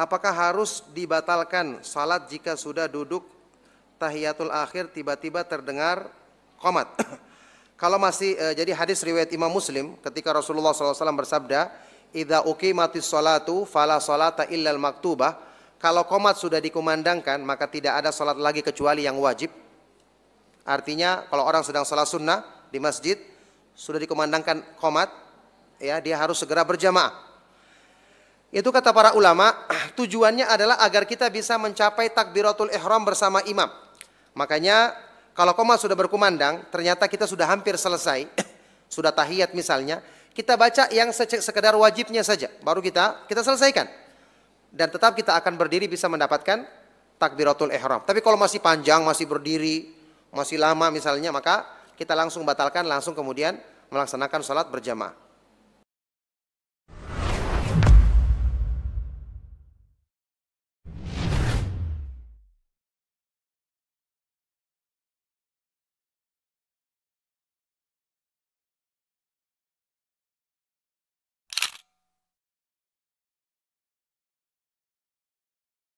Apakah harus dibatalkan salat jika sudah duduk tahiyatul akhir tiba-tiba terdengar komat? Kalau masih eh, jadi hadis riwayat Imam Muslim ketika Rasulullah SAW bersabda, "Idza mati salatu fala salata illal maktubah." Kalau komat sudah dikumandangkan, maka tidak ada salat lagi kecuali yang wajib. Artinya kalau orang sedang salat sunnah di masjid sudah dikumandangkan komat, ya dia harus segera berjamaah itu kata para ulama, ah, tujuannya adalah agar kita bisa mencapai takbiratul ihram bersama imam. Makanya kalau koma sudah berkumandang, ternyata kita sudah hampir selesai, sudah tahiyat misalnya, kita baca yang sekedar wajibnya saja, baru kita kita selesaikan. Dan tetap kita akan berdiri bisa mendapatkan takbiratul ihram. Tapi kalau masih panjang, masih berdiri, masih lama misalnya, maka kita langsung batalkan, langsung kemudian melaksanakan sholat berjamaah.